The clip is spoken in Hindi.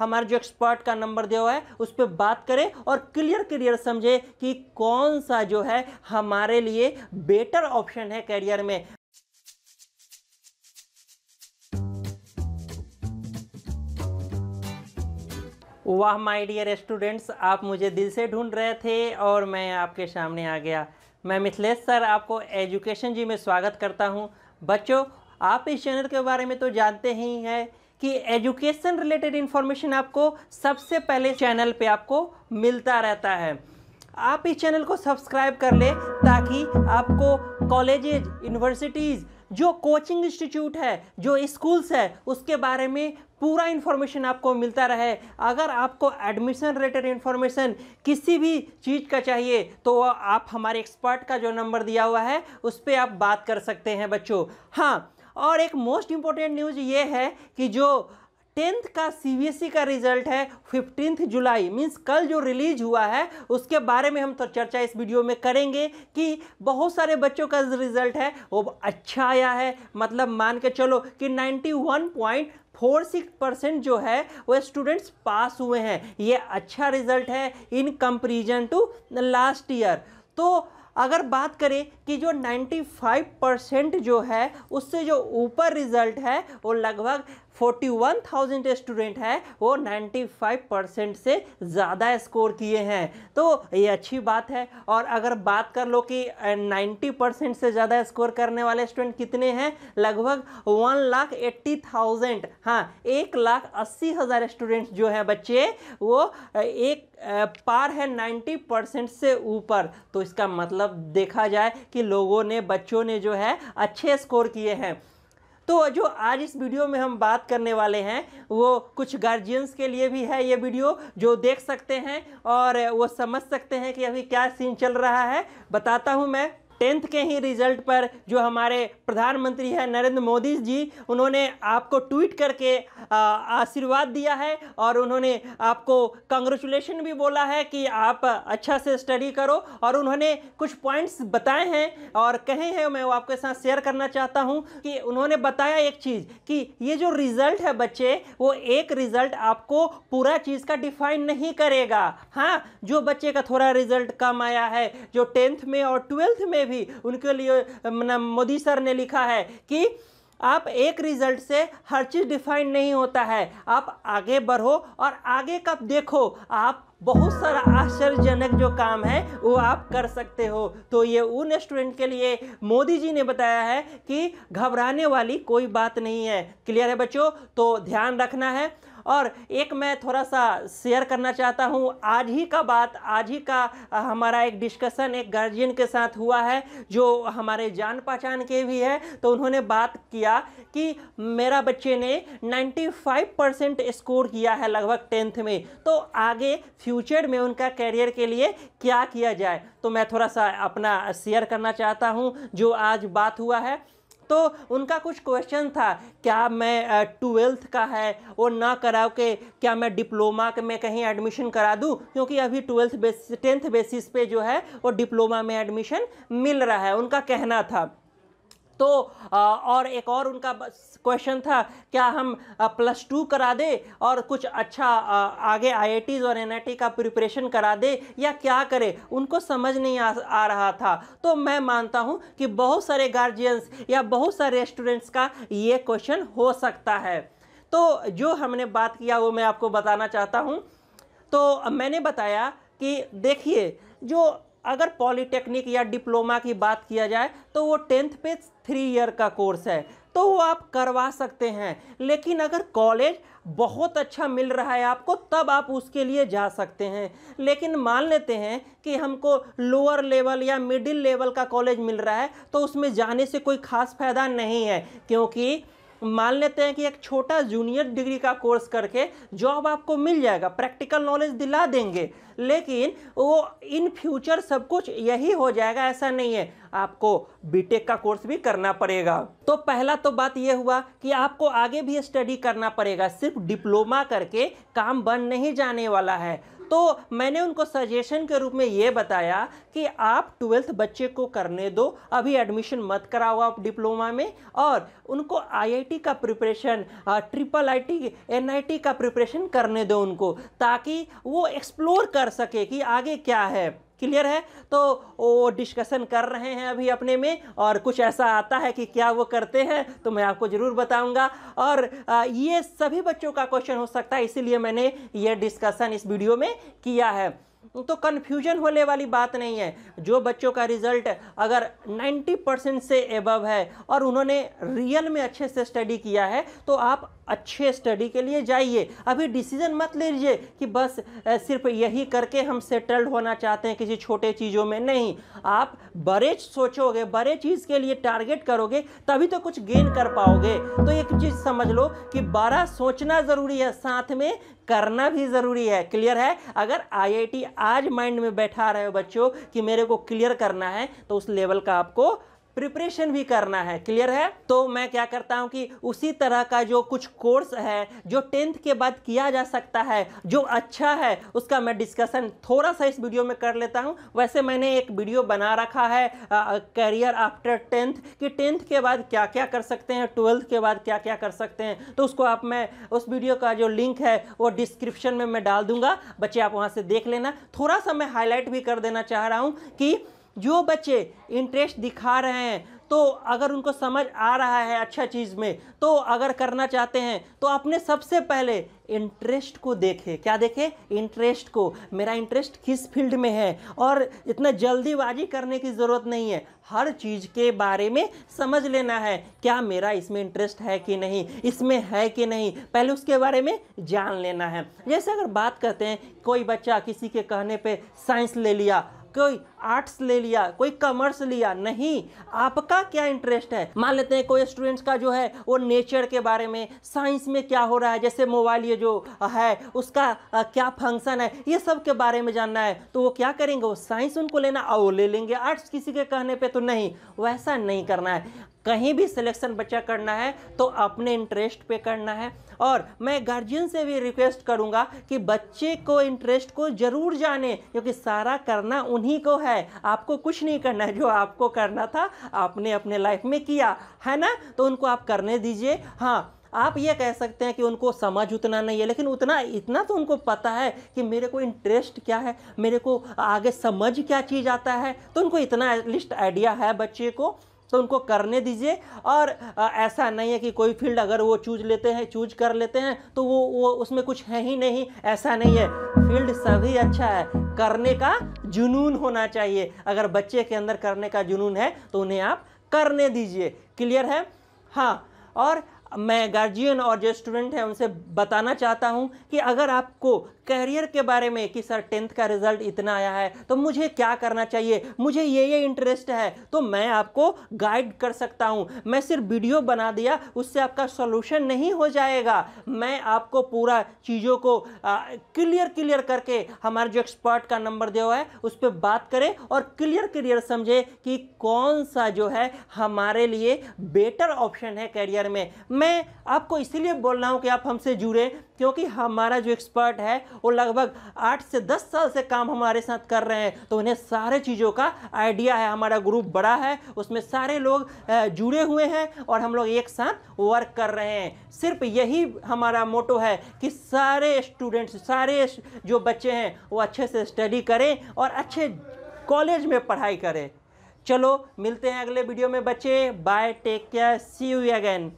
हमारे जो एक्सपर्ट का नंबर दिया हुआ है उस पर बात करें और क्लियर क्लियर समझे कि कौन सा जो है हमारे लिए बेटर ऑप्शन है करियर में वाह माय डियर स्टूडेंट्स आप मुझे दिल से ढूंढ रहे थे और मैं आपके सामने आ गया मैं मिथिलेश सर आपको एजुकेशन जी में स्वागत करता हूं बच्चों आप इस चैनल के बारे में तो जानते ही हैं कि एजुकेशन रिलेटेड इन्फॉर्मेशन आपको सबसे पहले चैनल पे आपको मिलता रहता है आप इस चैनल को सब्सक्राइब कर लें ताकि आपको कॉलेजेज यूनिवर्सिटीज़ जो कोचिंग इंस्टीट्यूट है जो स्कूल्स है उसके बारे में पूरा इन्फॉर्मेशन आपको मिलता रहे अगर आपको एडमिशन रिलेटेड इन्फॉर्मेशन किसी भी चीज़ का चाहिए तो आप हमारे एक्सपर्ट का जो नंबर दिया हुआ है उस पर आप बात कर सकते हैं बच्चों हाँ और एक मोस्ट इम्पोर्टेंट न्यूज़ ये है कि जो टेंथ का सी e का रिजल्ट है फिफ्टींथ जुलाई मींस कल जो रिलीज हुआ है उसके बारे में हम तो चर्चा इस वीडियो में करेंगे कि बहुत सारे बच्चों का रिजल्ट है वो अच्छा आया है मतलब मान के चलो कि 91 पॉइंट फोर सिक्स परसेंट जो है वह स्टूडेंट्स पास हुए हैं ये अच्छा रिजल्ट है in comparison to last year तो अगर बात करें कि जो 95 परसेंट जो है उससे जो ऊपर रिज़ल्ट है वो लगभग 41,000 स्टूडेंट हैं वो 95 परसेंट से ज़्यादा स्कोर किए हैं तो ये अच्छी बात है और अगर बात कर लो कि 90 परसेंट से ज़्यादा स्कोर करने वाले स्टूडेंट कितने हैं लगभग वन लाख एट्टी थाउजेंड हाँ एक लाख अस्सी हज़ार स्टूडेंट्स जो हैं बच्चे वो एक पार है 90 परसेंट से ऊपर तो इसका मतलब देखा जाए कि लोगों ने बच्चों ने जो है अच्छे स्कोर किए हैं तो जो आज इस वीडियो में हम बात करने वाले हैं वो कुछ गार्जियंस के लिए भी है ये वीडियो जो देख सकते हैं और वो समझ सकते हैं कि अभी क्या सीन चल रहा है बताता हूँ मैं टेंथ के ही रिजल्ट पर जो हमारे प्रधानमंत्री हैं नरेंद्र मोदी जी उन्होंने आपको ट्वीट करके आशीर्वाद दिया है और उन्होंने आपको कंग्रेचुलेशन भी बोला है कि आप अच्छा से स्टडी करो और उन्होंने कुछ पॉइंट्स बताए हैं और कहे हैं मैं वो आपके साथ शेयर करना चाहता हूँ कि उन्होंने बताया एक चीज़ कि ये जो रिज़ल्ट है बच्चे वो एक रिज़ल्ट आपको पूरा चीज़ का डिफाइन नहीं करेगा हाँ जो बच्चे का थोड़ा रिज़ल्ट कम आया है जो टेंथ में और ट्वेल्थ में भी उनके लिए मोदी सर ने लिखा है कि आप एक रिजल्ट से हर चीज़ डिफाइन नहीं होता है आप आगे बढ़ो और आगे कब देखो आप बहुत सारा आश्चर्यजनक जो काम है वो आप कर सकते हो तो ये उन स्टूडेंट के लिए मोदी जी ने बताया है कि घबराने वाली कोई बात नहीं है क्लियर है बच्चों तो ध्यान रखना है और एक मैं थोड़ा सा शेयर करना चाहता हूँ आज ही का बात आज ही का हमारा एक डिस्कशन एक गार्जियन के साथ हुआ है जो हमारे जान पहचान के भी है तो उन्होंने बात किया कि मेरा बच्चे ने 95 परसेंट स्कोर किया है लगभग टेंथ में तो आगे फ्यूचर में उनका कैरियर के लिए क्या किया जाए तो मैं थोड़ा सा अपना शेयर करना चाहता हूँ जो आज बात हुआ है तो उनका कुछ क्वेश्चन था क्या मैं ट्वेल्थ का है वो ना कराओ के क्या मैं डिप्लोमा के मैं कहीं एडमिशन करा दूँ क्योंकि अभी ट्वेल्थ बेस टेंथ बेसिस पे जो है वो डिप्लोमा में एडमिशन मिल रहा है उनका कहना था तो और एक और उनका क्वेश्चन था क्या हम प्लस टू करा दें और कुछ अच्छा आगे आई और एन का प्रिपरेशन करा दे या क्या करें उनको समझ नहीं आ, आ रहा था तो मैं मानता हूँ कि बहुत सारे गार्जियंस या बहुत सारे स्टूडेंट्स का ये क्वेश्चन हो सकता है तो जो हमने बात किया वो मैं आपको बताना चाहता हूँ तो मैंने बताया कि देखिए जो अगर पॉलीटेक्निक या डिप्लोमा की बात किया जाए तो वो टेंथ पे थ्री ईयर का कोर्स है तो वो आप करवा सकते हैं लेकिन अगर कॉलेज बहुत अच्छा मिल रहा है आपको तब आप उसके लिए जा सकते हैं लेकिन मान लेते हैं कि हमको लोअर लेवल या मिडिल लेवल का कॉलेज मिल रहा है तो उसमें जाने से कोई खास फ़ायदा नहीं है क्योंकि मान लेते हैं कि एक छोटा जूनियर डिग्री का कोर्स करके जॉब आपको मिल जाएगा प्रैक्टिकल नॉलेज दिला देंगे लेकिन वो इन फ्यूचर सब कुछ यही हो जाएगा ऐसा नहीं है आपको बीटेक का कोर्स भी करना पड़ेगा तो पहला तो बात यह हुआ कि आपको आगे भी स्टडी करना पड़ेगा सिर्फ डिप्लोमा करके काम बन नहीं जाने वाला है तो मैंने उनको सजेशन के रूप में ये बताया कि आप ट्वेल्थ बच्चे को करने दो अभी एडमिशन मत कराओ आप डिप्लोमा में और उनको आईआईटी का प्रिपरेशन ट्रिपल आईटी एनआईटी का प्रिपरेशन करने दो उनको ताकि वो एक्सप्लोर कर सके कि आगे क्या है क्लियर है तो वो डिस्कशन कर रहे हैं अभी अपने में और कुछ ऐसा आता है कि क्या वो करते हैं तो मैं आपको ज़रूर बताऊंगा और ये सभी बच्चों का क्वेश्चन हो सकता है इसीलिए मैंने ये डिस्कशन इस वीडियो में किया है तो कन्फ्यूजन होने वाली बात नहीं है जो बच्चों का रिजल्ट अगर 90 परसेंट से एबव है और उन्होंने रियल में अच्छे से स्टडी किया है तो आप अच्छे स्टडी के लिए जाइए अभी डिसीजन मत ले लीजिए कि बस सिर्फ यही करके हम सेटल्ड होना चाहते हैं किसी छोटे चीज़ों में नहीं आप बड़े सोचोगे बड़े चीज़ के लिए टारगेट करोगे तभी तो कुछ गेन कर पाओगे तो एक चीज़ समझ लो कि बड़ा सोचना ज़रूरी है साथ में करना भी ज़रूरी है क्लियर है अगर आई आज माइंड में बैठा रहे हो बच्चों कि मेरे को क्लियर करना है तो उस लेवल का आपको प्रिपरेशन भी करना है क्लियर है तो मैं क्या करता हूँ कि उसी तरह का जो कुछ कोर्स है जो टेंथ के बाद किया जा सकता है जो अच्छा है उसका मैं डिस्कशन थोड़ा सा इस वीडियो में कर लेता हूँ वैसे मैंने एक वीडियो बना रखा है करियर आफ्टर टेंथ कि टेंथ के बाद क्या क्या कर सकते हैं ट्वेल्थ के बाद क्या क्या कर सकते हैं तो उसको आप मैं उस वीडियो का जो लिंक है वो डिस्क्रिप्शन में मैं डाल दूंगा बच्चे आप वहाँ से देख लेना थोड़ा सा मैं हाईलाइट भी कर देना चाह रहा हूँ कि जो बच्चे इंटरेस्ट दिखा रहे हैं तो अगर उनको समझ आ रहा है अच्छा चीज़ में तो अगर करना चाहते हैं तो अपने सबसे पहले इंटरेस्ट को देखें क्या देखें इंटरेस्ट को मेरा इंटरेस्ट किस फील्ड में है और इतना जल्दीबाजी करने की ज़रूरत नहीं है हर चीज़ के बारे में समझ लेना है क्या मेरा इसमें इंटरेस्ट है कि नहीं इसमें है कि नहीं पहले उसके बारे में जान लेना है जैसे अगर बात करते हैं कोई बच्चा किसी के कहने पर साइंस ले लिया कोई आर्ट्स ले लिया कोई कॉमर्स लिया नहीं आपका क्या इंटरेस्ट है मान लेते हैं कोई स्टूडेंट्स का जो है वो नेचर के बारे में साइंस में क्या हो रहा है जैसे मोबाइल ये जो है उसका क्या फंक्शन है ये सब के बारे में जानना है तो वो क्या करेंगे वो साइंस उनको लेना और वो ले लेंगे आर्ट्स किसी के कहने पर तो नहीं वैसा नहीं करना है कहीं भी सिलेक्शन बच्चा करना है तो अपने इंटरेस्ट पे करना है और मैं गार्जियन से भी रिक्वेस्ट करूँगा कि बच्चे को इंटरेस्ट को ज़रूर जाने क्योंकि सारा करना उन्हीं को है है आपको कुछ नहीं करना है जो आपको करना था आपने अपने लाइफ में किया है ना तो उनको आप करने दीजिए हाँ आप ये कह सकते हैं कि उनको समझ उतना नहीं है लेकिन उतना इतना तो उनको पता है कि मेरे को इंटरेस्ट क्या है मेरे को आगे समझ क्या चीज़ आता है तो उनको इतना एटलीस्ट आइडिया है बच्चे को तो उनको करने दीजिए और ऐसा नहीं है कि कोई फील्ड अगर वो चूज लेते हैं चूज कर लेते हैं तो वो वो उसमें कुछ है ही नहीं ऐसा नहीं है फील्ड सभी अच्छा है करने का जुनून होना चाहिए अगर बच्चे के अंदर करने का जुनून है तो उन्हें आप करने दीजिए क्लियर है हाँ और मैं गार्जियन और जो स्टूडेंट हैं उनसे बताना चाहता हूँ कि अगर आपको करियर के बारे में कि सर टेंथ का रिजल्ट इतना आया है तो मुझे क्या करना चाहिए मुझे ये ये इंटरेस्ट है तो मैं आपको गाइड कर सकता हूँ मैं सिर्फ वीडियो बना दिया उससे आपका सोल्यूशन नहीं हो जाएगा मैं आपको पूरा चीज़ों को क्लियर क्लियर करके हमारे जो एक्सपर्ट का नंबर दिया हुआ है उस पर बात करें और क्लियर क्लियर समझे कि कौन सा जो है हमारे लिए बेटर ऑप्शन है करियर में मैं आपको इसलिए बोल रहा हूँ कि आप हमसे जुड़े क्योंकि हमारा जो एक्सपर्ट है वो लगभग आठ से दस साल से काम हमारे साथ कर रहे हैं तो उन्हें सारे चीज़ों का आइडिया है हमारा ग्रुप बड़ा है उसमें सारे लोग जुड़े हुए हैं और हम लोग एक साथ वर्क कर रहे हैं सिर्फ यही हमारा मोटो है कि सारे स्टूडेंट्स सारे जो बच्चे हैं वो अच्छे से स्टडी करें और अच्छे कॉलेज में पढ़ाई करें चलो मिलते हैं अगले वीडियो में बच्चे bye take care see you again